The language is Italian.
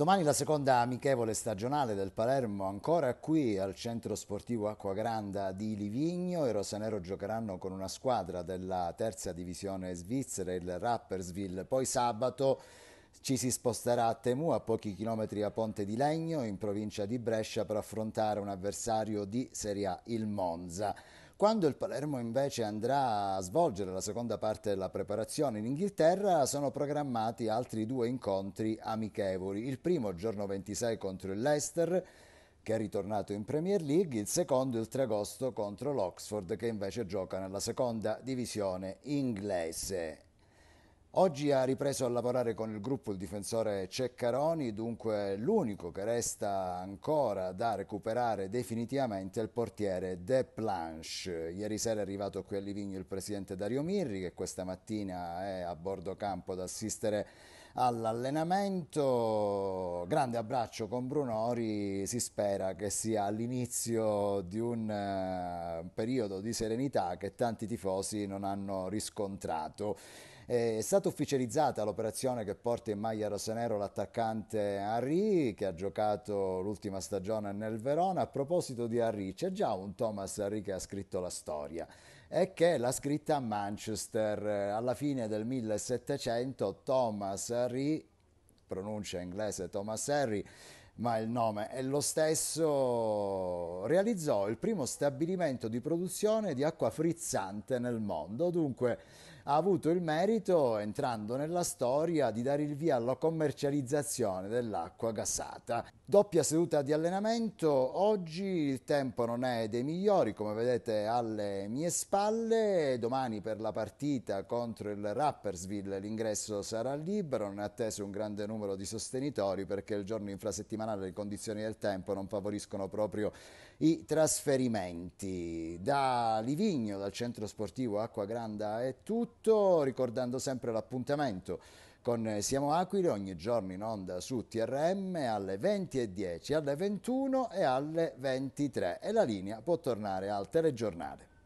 Domani la seconda amichevole stagionale del Palermo ancora qui al centro sportivo Acqua Granda di Livigno. I rosanero giocheranno con una squadra della terza divisione svizzera, il Rappersville. Poi sabato ci si sposterà a Temu, a pochi chilometri a Ponte di Legno, in provincia di Brescia, per affrontare un avversario di Serie A, il Monza. Quando il Palermo invece andrà a svolgere la seconda parte della preparazione in Inghilterra sono programmati altri due incontri amichevoli, il primo giorno 26 contro il Leicester che è ritornato in Premier League, il secondo il 3 agosto contro l'Oxford che invece gioca nella seconda divisione inglese. Oggi ha ripreso a lavorare con il gruppo il difensore Ceccaroni, dunque l'unico che resta ancora da recuperare definitivamente è il portiere De Planche. Ieri sera è arrivato qui a Livigno il presidente Dario Mirri che questa mattina è a bordo campo ad assistere all'allenamento. Grande abbraccio con Brunori, si spera che sia l'inizio di un eh, periodo di serenità che tanti tifosi non hanno riscontrato. Eh, è stata ufficializzata l'operazione che porta in maglia rosanero l'attaccante Henry, che ha giocato l'ultima stagione nel Verona. A proposito di Henry, c'è già un Thomas Henry che ha scritto la storia e che l'ha scritta a Manchester. Alla fine del 1700 Thomas Henry, pronuncia inglese Thomas Henry, ma il nome è lo stesso, realizzò il primo stabilimento di produzione di acqua frizzante nel mondo. Dunque, ha avuto il merito, entrando nella storia, di dare il via alla commercializzazione dell'acqua gassata. Doppia seduta di allenamento, oggi il tempo non è dei migliori, come vedete alle mie spalle, domani per la partita contro il Rappersville l'ingresso sarà libero, non è atteso un grande numero di sostenitori perché il giorno infrasettimanale le condizioni del tempo non favoriscono proprio i trasferimenti. Da Livigno, dal centro sportivo Acqua Granda è tutto tutto, ricordando sempre l'appuntamento con Siamo Aquile ogni giorno in onda su TRM alle 20.10, alle 21 e alle 23 e la linea può tornare al telegiornale.